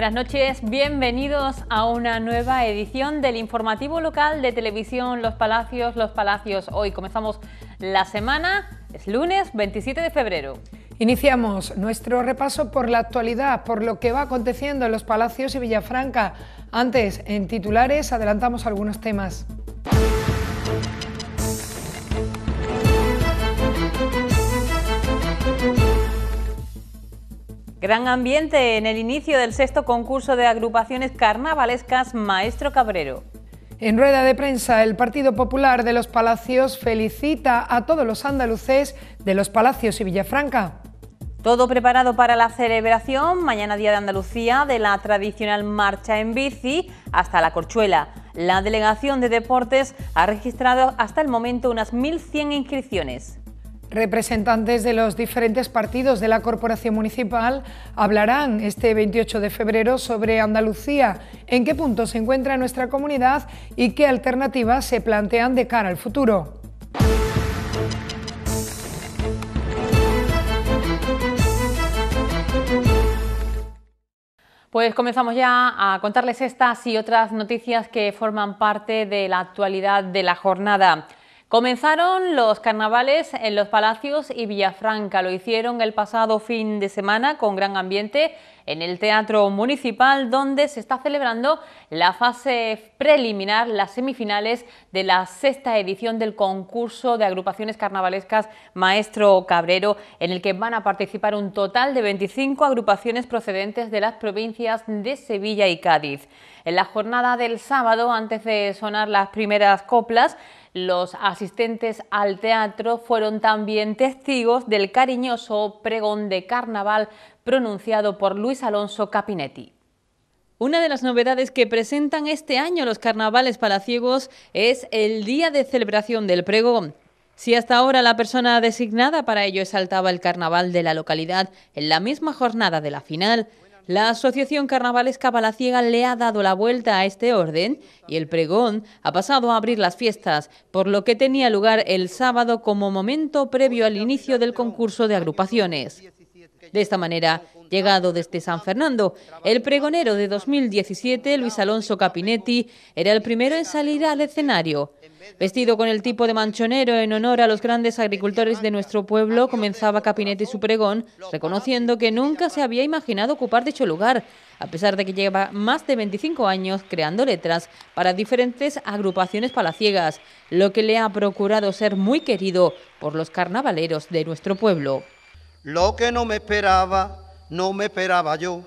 Buenas noches, bienvenidos a una nueva edición del informativo local de televisión Los Palacios, Los Palacios. Hoy comenzamos la semana, es lunes 27 de febrero. Iniciamos nuestro repaso por la actualidad, por lo que va aconteciendo en los Palacios y Villafranca. Antes, en titulares, adelantamos algunos temas. Gran ambiente en el inicio del sexto concurso de agrupaciones carnavalescas Maestro Cabrero. En rueda de prensa, el Partido Popular de los Palacios felicita a todos los andaluces de los Palacios y Villafranca. Todo preparado para la celebración, mañana Día de Andalucía, de la tradicional marcha en bici hasta la corchuela. La Delegación de Deportes ha registrado hasta el momento unas 1.100 inscripciones. Representantes de los diferentes partidos de la Corporación Municipal hablarán este 28 de febrero sobre Andalucía, en qué punto se encuentra nuestra comunidad y qué alternativas se plantean de cara al futuro. Pues comenzamos ya a contarles estas y otras noticias que forman parte de la actualidad de la jornada. Comenzaron los carnavales en los Palacios y Villafranca. Lo hicieron el pasado fin de semana con gran ambiente en el Teatro Municipal, donde se está celebrando la fase preliminar, las semifinales de la sexta edición del concurso de agrupaciones carnavalescas Maestro Cabrero, en el que van a participar un total de 25 agrupaciones procedentes de las provincias de Sevilla y Cádiz. En la jornada del sábado, antes de sonar las primeras coplas, los asistentes al teatro fueron también testigos del cariñoso pregón de carnaval pronunciado por Luis Alonso Capinetti. Una de las novedades que presentan este año los carnavales palaciegos es el día de celebración del pregón. Si hasta ahora la persona designada para ello exaltaba el carnaval de la localidad en la misma jornada de la final, la Asociación Carnavalesca Palaciega le ha dado la vuelta a este orden y el pregón ha pasado a abrir las fiestas, por lo que tenía lugar el sábado como momento previo al inicio del concurso de agrupaciones. De esta manera, llegado desde San Fernando, el pregonero de 2017, Luis Alonso Capinetti, era el primero en salir al escenario. Vestido con el tipo de manchonero en honor a los grandes agricultores de nuestro pueblo, comenzaba Capinetti su pregón, reconociendo que nunca se había imaginado ocupar dicho lugar, a pesar de que lleva más de 25 años creando letras para diferentes agrupaciones palaciegas, lo que le ha procurado ser muy querido por los carnavaleros de nuestro pueblo. Lo que no me esperaba, no me esperaba yo.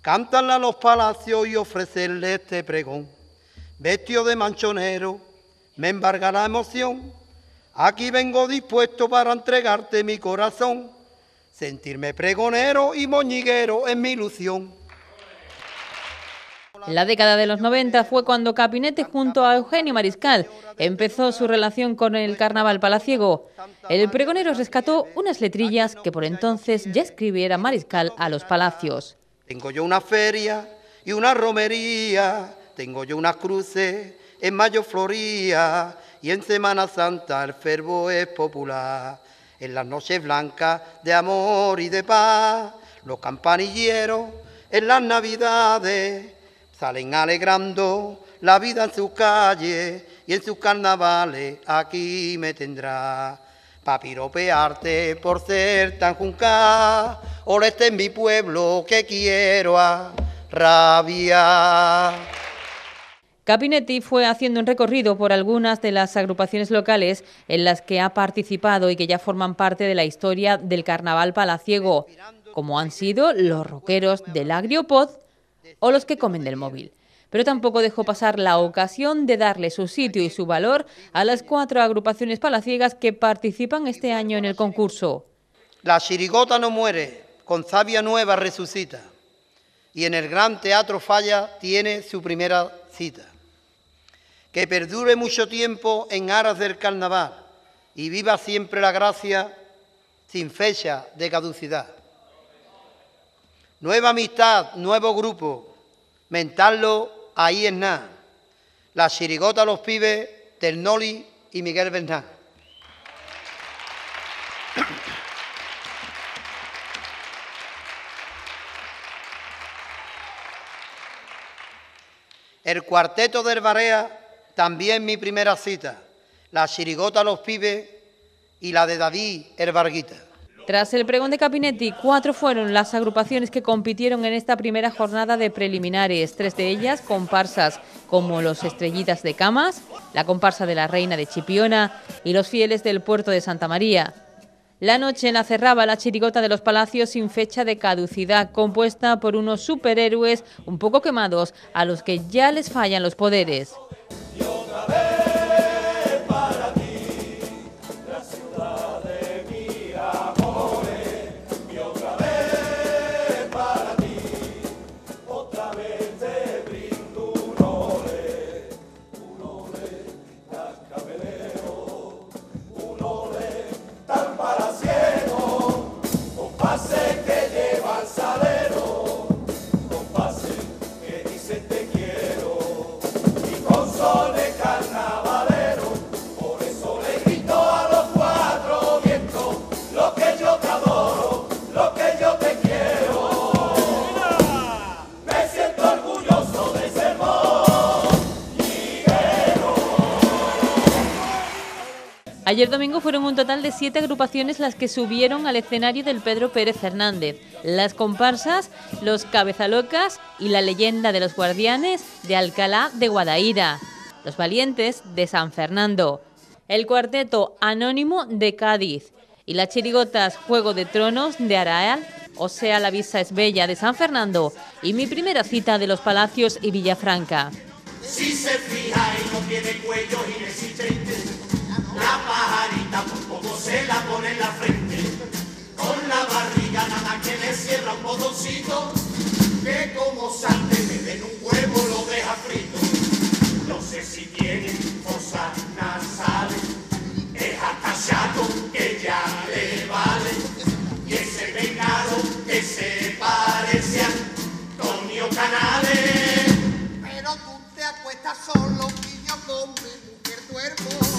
Cántala a los palacios y ofrecerle este pregón. Vestido de manchonero, me embarga la emoción. Aquí vengo dispuesto para entregarte mi corazón. Sentirme pregonero y moñiguero es mi ilusión. La década de los 90 fue cuando Capinete junto a Eugenio Mariscal empezó su relación con el carnaval palaciego. El pregonero rescató unas letrillas que por entonces ya escribiera Mariscal a los palacios. Tengo yo una feria y una romería, tengo yo unas cruces, en mayo floría y en Semana Santa el fervo es popular. En las noches blancas de amor y de paz, los campanilleros en las navidades salen alegrando la vida en sus calles y en sus carnavales aquí me tendrá. papiropearte por ser tan juncá, ahora está en mi pueblo que quiero a rabia. Capinetti fue haciendo un recorrido por algunas de las agrupaciones locales en las que ha participado y que ya forman parte de la historia del carnaval palaciego, como han sido los roqueros del Agriopoz o los que comen del móvil. Pero tampoco dejó pasar la ocasión de darle su sitio y su valor a las cuatro agrupaciones palaciegas que participan este año en el concurso. La chirigota no muere, con sabia nueva resucita. Y en el Gran Teatro Falla tiene su primera cita. Que perdure mucho tiempo en aras del carnaval y viva siempre la gracia sin fecha de caducidad. Nueva amistad, nuevo grupo. Mentarlo, ahí es nada. La chirigota los pibes del Noli y Miguel Bernal. El cuarteto de Herbarea, también mi primera cita. La chirigota los pibes y la de David el tras el pregón de Capinetti, cuatro fueron las agrupaciones que compitieron en esta primera jornada de preliminares, tres de ellas comparsas como los Estrellitas de Camas, la comparsa de la Reina de Chipiona y los Fieles del Puerto de Santa María. La noche la cerraba la chirigota de los palacios sin fecha de caducidad, compuesta por unos superhéroes un poco quemados a los que ya les fallan los poderes. Ayer domingo fueron un total de siete agrupaciones las que subieron al escenario del Pedro Pérez Fernández. Las comparsas, los cabezalocas y la leyenda de los guardianes de Alcalá de Guadaira. Los valientes de San Fernando. El cuarteto anónimo de Cádiz. Y las chirigotas Juego de Tronos de Araal, o sea, La visa es Bella de San Fernando. Y mi primera cita de los Palacios y Villafranca. se la pone en la frente, con la barriga nada que le cierra un podocito que como salte le den un huevo lo deja frito. No sé si tiene cosas nasales, es hasta chato que ya le vale, y ese peinado que se parece a Antonio Canales. Pero tú te acuestas solo y yo con mi mujer duermo.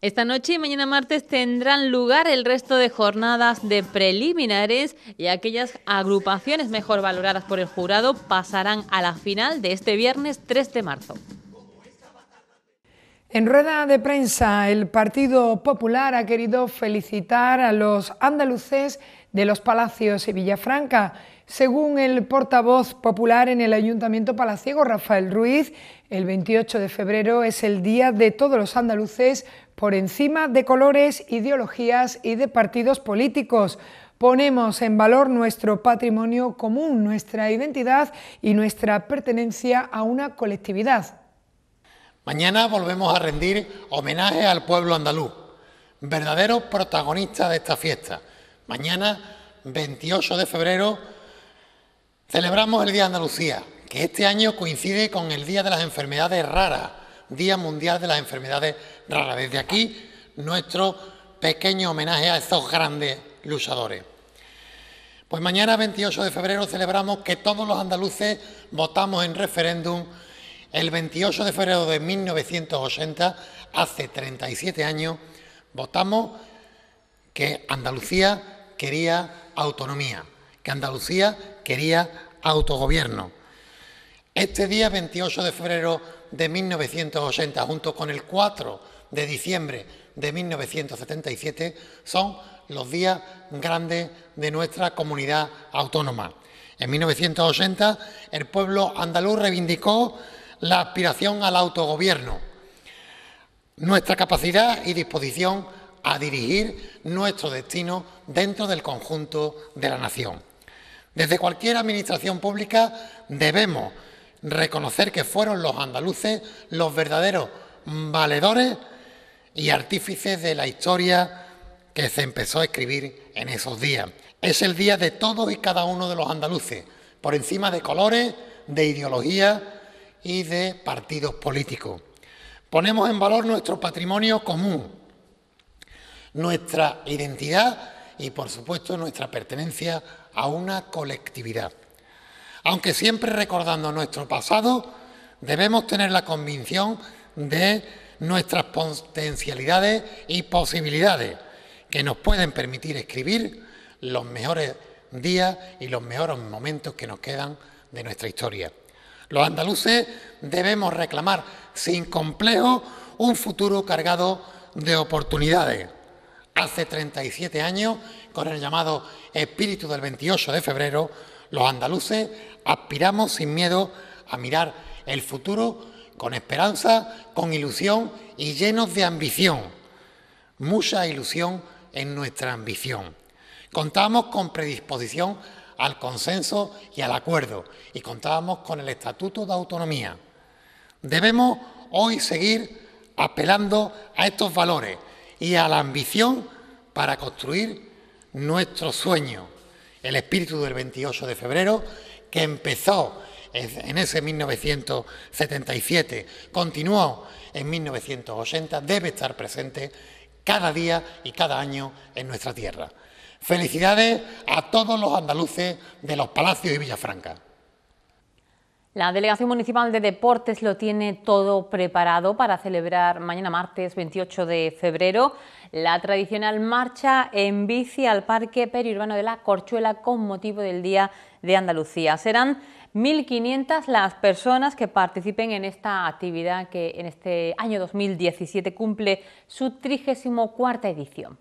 Esta noche y mañana martes tendrán lugar el resto de jornadas de preliminares y aquellas agrupaciones mejor valoradas por el jurado pasarán a la final de este viernes 3 de marzo. En rueda de prensa, el Partido Popular ha querido felicitar a los andaluces de los Palacios y Villafranca según el portavoz popular en el Ayuntamiento Palaciego, Rafael Ruiz, el 28 de febrero es el día de todos los andaluces por encima de colores, ideologías y de partidos políticos. Ponemos en valor nuestro patrimonio común, nuestra identidad y nuestra pertenencia a una colectividad. Mañana volvemos a rendir homenaje al pueblo andaluz, verdadero protagonista de esta fiesta. Mañana, 28 de febrero, Celebramos el Día de Andalucía, que este año coincide con el Día de las Enfermedades Raras, Día Mundial de las Enfermedades Raras. Desde aquí, nuestro pequeño homenaje a estos grandes luchadores. Pues mañana, 28 de febrero, celebramos que todos los andaluces votamos en referéndum el 28 de febrero de 1980, hace 37 años, votamos que Andalucía quería autonomía, que Andalucía quería autogobierno. Este día 28 de febrero de 1980, junto con el 4 de diciembre de 1977, son los días grandes de nuestra comunidad autónoma. En 1980, el pueblo andaluz reivindicó la aspiración al autogobierno, nuestra capacidad y disposición a dirigir nuestro destino dentro del conjunto de la nación. Desde cualquier administración pública debemos reconocer que fueron los andaluces los verdaderos valedores y artífices de la historia que se empezó a escribir en esos días. Es el día de todos y cada uno de los andaluces, por encima de colores, de ideología y de partidos políticos. Ponemos en valor nuestro patrimonio común, nuestra identidad y, por supuesto, nuestra pertenencia a una colectividad. Aunque siempre recordando nuestro pasado, debemos tener la convicción de nuestras potencialidades y posibilidades que nos pueden permitir escribir los mejores días y los mejores momentos que nos quedan de nuestra historia. Los andaluces debemos reclamar sin complejo un futuro cargado de oportunidades hace 37 años, con el llamado espíritu del 28 de febrero, los andaluces aspiramos sin miedo a mirar el futuro con esperanza, con ilusión y llenos de ambición. Mucha ilusión en nuestra ambición. Contamos con predisposición al consenso y al acuerdo y contábamos con el Estatuto de Autonomía. Debemos hoy seguir apelando a estos valores y a la ambición para construir nuestro sueño. El espíritu del 28 de febrero, que empezó en ese 1977, continuó en 1980, debe estar presente cada día y cada año en nuestra tierra. Felicidades a todos los andaluces de los palacios y Villafranca. La Delegación Municipal de Deportes lo tiene todo preparado para celebrar mañana martes 28 de febrero la tradicional marcha en bici al Parque Periurbano de la Corchuela con motivo del Día de Andalucía. Serán 1.500 las personas que participen en esta actividad que en este año 2017 cumple su 34 edición.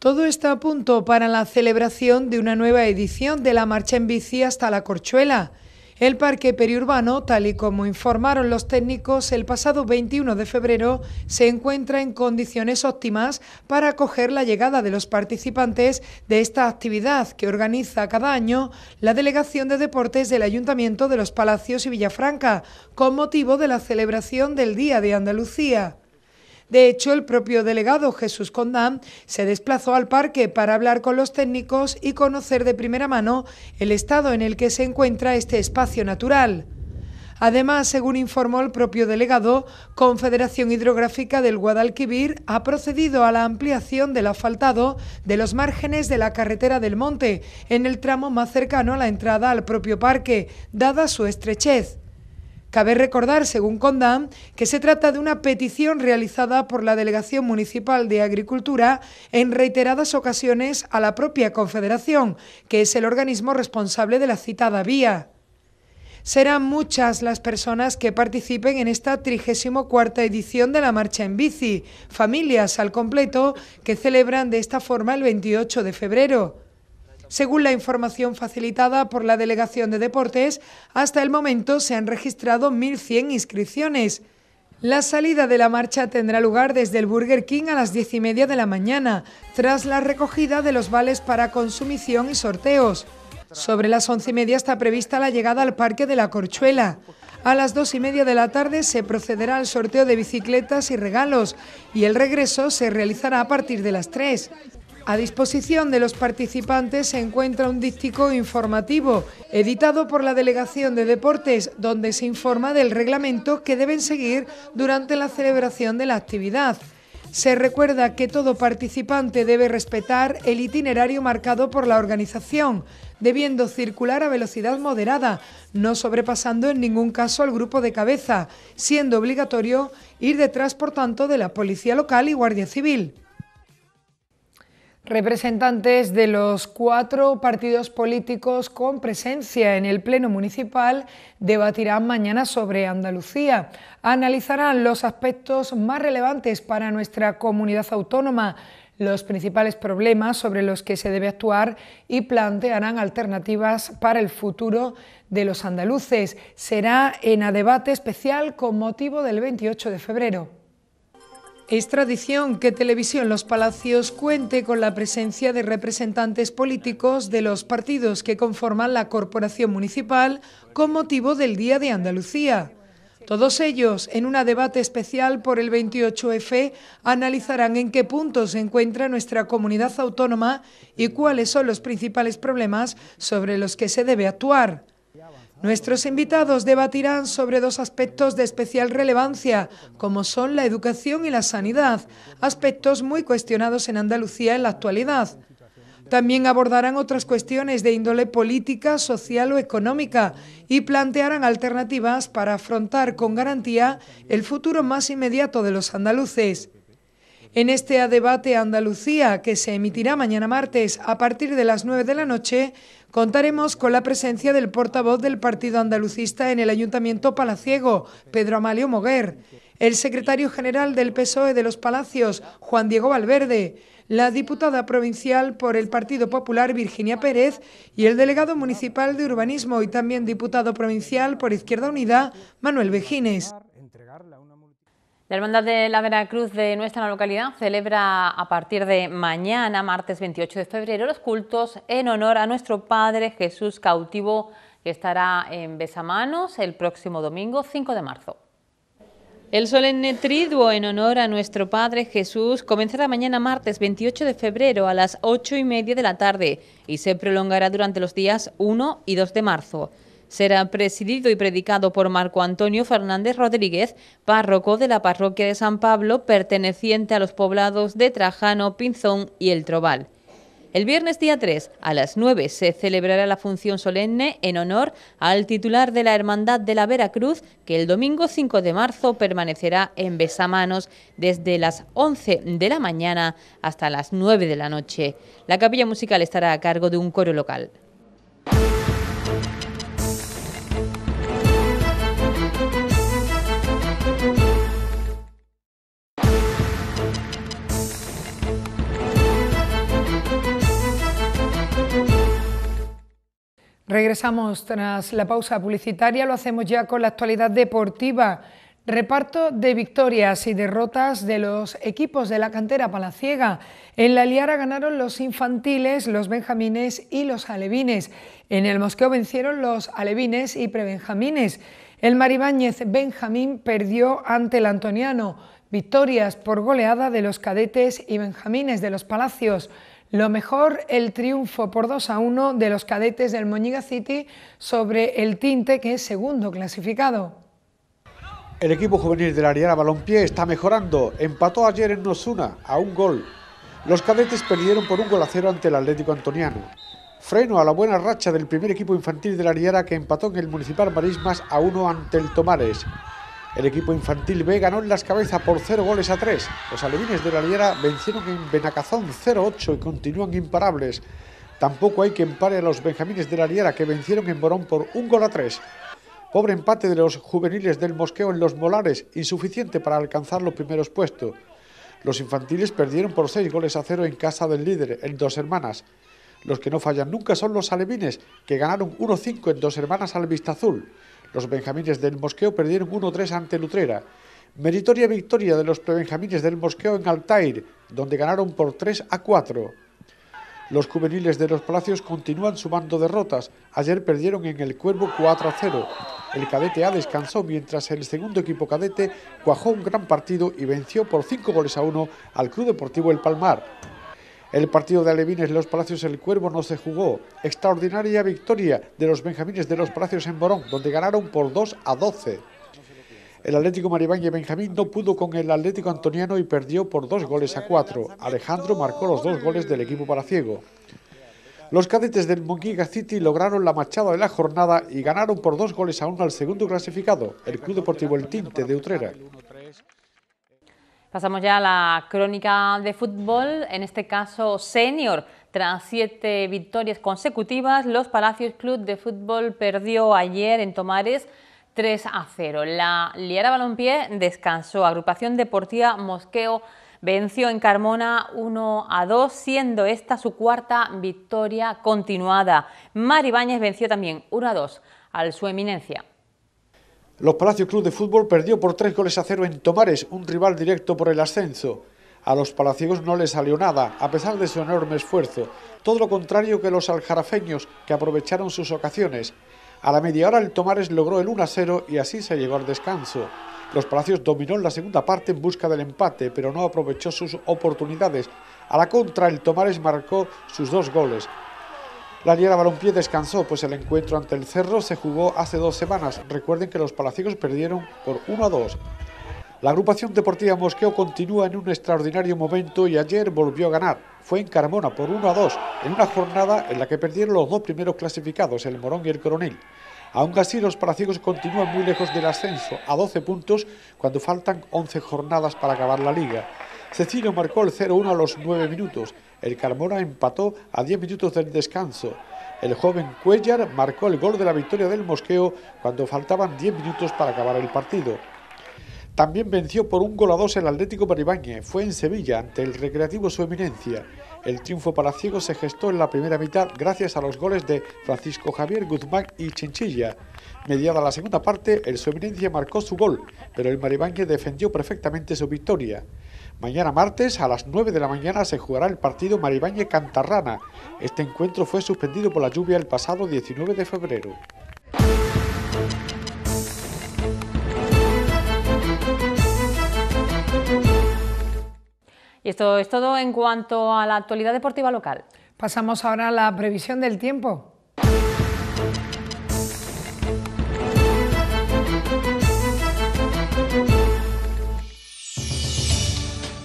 Todo está a punto para la celebración de una nueva edición de la Marcha en Bici hasta la Corchuela. El parque periurbano, tal y como informaron los técnicos el pasado 21 de febrero, se encuentra en condiciones óptimas para acoger la llegada de los participantes de esta actividad que organiza cada año la Delegación de Deportes del Ayuntamiento de los Palacios y Villafranca, con motivo de la celebración del Día de Andalucía. De hecho, el propio delegado Jesús Condán se desplazó al parque para hablar con los técnicos y conocer de primera mano el estado en el que se encuentra este espacio natural. Además, según informó el propio delegado, Confederación Hidrográfica del Guadalquivir ha procedido a la ampliación del asfaltado de los márgenes de la carretera del monte, en el tramo más cercano a la entrada al propio parque, dada su estrechez. Cabe recordar, según Condam, que se trata de una petición realizada por la Delegación Municipal de Agricultura en reiteradas ocasiones a la propia Confederación, que es el organismo responsable de la citada vía. Serán muchas las personas que participen en esta 34 edición de la Marcha en Bici, familias al completo que celebran de esta forma el 28 de febrero. Según la información facilitada por la Delegación de Deportes, hasta el momento se han registrado 1.100 inscripciones. La salida de la marcha tendrá lugar desde el Burger King a las 10 y media de la mañana, tras la recogida de los vales para consumición y sorteos. Sobre las 11 y media está prevista la llegada al Parque de la Corchuela. A las 2 y media de la tarde se procederá al sorteo de bicicletas y regalos y el regreso se realizará a partir de las 3. A disposición de los participantes se encuentra un díptico informativo editado por la Delegación de Deportes, donde se informa del reglamento que deben seguir durante la celebración de la actividad. Se recuerda que todo participante debe respetar el itinerario marcado por la organización, debiendo circular a velocidad moderada, no sobrepasando en ningún caso al grupo de cabeza, siendo obligatorio ir detrás, por tanto, de la policía local y guardia civil. Representantes de los cuatro partidos políticos con presencia en el Pleno Municipal debatirán mañana sobre Andalucía. Analizarán los aspectos más relevantes para nuestra comunidad autónoma, los principales problemas sobre los que se debe actuar y plantearán alternativas para el futuro de los andaluces. Será en a debate especial con motivo del 28 de febrero. Es tradición que Televisión Los Palacios cuente con la presencia de representantes políticos de los partidos que conforman la corporación municipal con motivo del Día de Andalucía. Todos ellos, en una debate especial por el 28F, analizarán en qué punto se encuentra nuestra comunidad autónoma y cuáles son los principales problemas sobre los que se debe actuar. Nuestros invitados debatirán sobre dos aspectos de especial relevancia, como son la educación y la sanidad, aspectos muy cuestionados en Andalucía en la actualidad. También abordarán otras cuestiones de índole política, social o económica y plantearán alternativas para afrontar con garantía el futuro más inmediato de los andaluces en este debate Andalucía que se emitirá mañana martes a partir de las 9 de la noche, contaremos con la presencia del portavoz del Partido Andalucista en el Ayuntamiento Palaciego, Pedro Amalio Moguer, el secretario general del PSOE de los Palacios, Juan Diego Valverde, la diputada provincial por el Partido Popular, Virginia Pérez, y el delegado municipal de Urbanismo y también diputado provincial por Izquierda Unida, Manuel Vejines. La Hermandad de la Veracruz de nuestra localidad celebra a partir de mañana, martes 28 de febrero, los cultos en honor a nuestro Padre Jesús cautivo, que estará en Besamanos el próximo domingo 5 de marzo. El solemne triduo en honor a nuestro Padre Jesús comenzará mañana martes 28 de febrero a las 8 y media de la tarde y se prolongará durante los días 1 y 2 de marzo será presidido y predicado por Marco Antonio Fernández Rodríguez, párroco de la parroquia de San Pablo, perteneciente a los poblados de Trajano, Pinzón y El Trobal. El viernes día 3 a las 9 se celebrará la función solemne en honor al titular de la Hermandad de la Veracruz, que el domingo 5 de marzo permanecerá en Besamanos desde las 11 de la mañana hasta las 9 de la noche. La capilla musical estará a cargo de un coro local. Regresamos tras la pausa publicitaria, lo hacemos ya con la actualidad deportiva. Reparto de victorias y derrotas de los equipos de la cantera palaciega. En la Liara ganaron los infantiles, los benjamines y los alevines. En el Mosqueo vencieron los alevines y prebenjamines. El Maribáñez Benjamín perdió ante el Antoniano. Victorias por goleada de los cadetes y benjamines de los palacios. Lo mejor, el triunfo por 2 a 1 de los cadetes del Moñiga City sobre el Tinte, que es segundo clasificado. El equipo juvenil de la Ariana Balompié está mejorando. Empató ayer en Nosuna a un gol. Los cadetes perdieron por un gol a cero ante el Atlético Antoniano. Freno a la buena racha del primer equipo infantil de la Ariara que empató en el Municipal Marismas a uno ante el Tomares. El equipo infantil B ganó en las cabezas por 0 goles a 3. Los alevines de la Liera vencieron en Benacazón 0-8 y continúan imparables. Tampoco hay que empare a los benjamines de la Liera que vencieron en Morón por 1 gol a 3. Pobre empate de los juveniles del Mosqueo en los Molares, insuficiente para alcanzar los primeros puestos. Los infantiles perdieron por 6 goles a 0 en casa del líder, en Dos Hermanas. Los que no fallan nunca son los alevines, que ganaron 1-5 en Dos Hermanas al Vista Azul. Los benjamines del Mosqueo perdieron 1-3 ante Lutrera. Meritoria victoria de los prebenjamines del Mosqueo en Altair, donde ganaron por 3 a 4. Los juveniles de los Palacios continúan sumando derrotas. Ayer perdieron en el Cuervo 4 0. El cadete A descansó mientras el segundo equipo cadete cuajó un gran partido y venció por 5 goles a 1 al Club Deportivo El Palmar. El partido de Alevines Los Palacios El Cuervo no se jugó. Extraordinaria victoria de los Benjamines de Los Palacios en Borón, donde ganaron por 2 a 12. El Atlético Maribán Benjamín no pudo con el Atlético Antoniano y perdió por dos goles a cuatro. Alejandro marcó los dos goles del equipo ciego. Los cadetes del Monquiga City lograron la machada de la jornada y ganaron por dos goles a uno al segundo clasificado, el Club Deportivo El Tinte de Utrera. Pasamos ya a la crónica de fútbol, en este caso senior. Tras siete victorias consecutivas, los Palacios Club de Fútbol perdió ayer en Tomares 3 a 0. La Liara Balompié descansó. Agrupación Deportiva Mosqueo venció en Carmona 1 a 2, siendo esta su cuarta victoria continuada. Maribáñez venció también 1 a 2 al su eminencia. Los Palacios Club de Fútbol perdió por tres goles a cero en Tomares, un rival directo por el ascenso. A los palacios no les salió nada, a pesar de su enorme esfuerzo. Todo lo contrario que los aljarafeños, que aprovecharon sus ocasiones. A la media hora el Tomares logró el 1-0 y así se llegó al descanso. Los Palacios dominó la segunda parte en busca del empate, pero no aprovechó sus oportunidades. A la contra el Tomares marcó sus dos goles. La Liga Balompié descansó, pues el encuentro ante el Cerro se jugó hace dos semanas. Recuerden que los palacios perdieron por 1 a 2. La agrupación deportiva Mosqueo continúa en un extraordinario momento y ayer volvió a ganar. Fue en Carmona por 1 a 2, en una jornada en la que perdieron los dos primeros clasificados, el Morón y el Coronel. Aún así, los palacios continúan muy lejos del ascenso, a 12 puntos, cuando faltan 11 jornadas para acabar la liga. Cecilio marcó el 0-1 a los 9 minutos. El Carmona empató a 10 minutos del descanso. El joven Cuellar marcó el gol de la victoria del Mosqueo cuando faltaban 10 minutos para acabar el partido. También venció por un gol a dos el Atlético Maribáñez. Fue en Sevilla ante el Recreativo Su Eminencia. El triunfo para palaciego se gestó en la primera mitad gracias a los goles de Francisco Javier Guzmán y Chinchilla. Mediada la segunda parte, el Su Eminencia marcó su gol, pero el Maribañe defendió perfectamente su victoria. Mañana martes a las 9 de la mañana se jugará el partido Maribañe-Cantarrana. Este encuentro fue suspendido por la lluvia el pasado 19 de febrero. Y esto es todo en cuanto a la actualidad deportiva local. Pasamos ahora a la previsión del tiempo.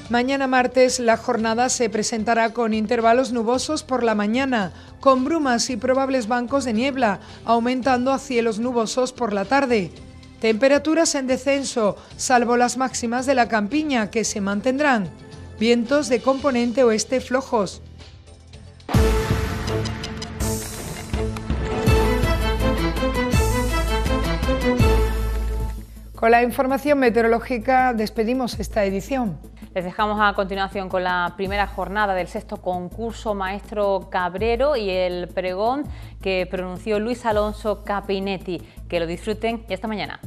Mañana martes la jornada se presentará con intervalos nubosos por la mañana, con brumas y probables bancos de niebla, aumentando a cielos nubosos por la tarde. Temperaturas en descenso, salvo las máximas de la campiña, que se mantendrán. Vientos de componente oeste flojos. Con la información meteorológica despedimos esta edición. Les dejamos a continuación con la primera jornada del sexto concurso Maestro Cabrero y el pregón que pronunció Luis Alonso Capinetti. Que lo disfruten y hasta mañana.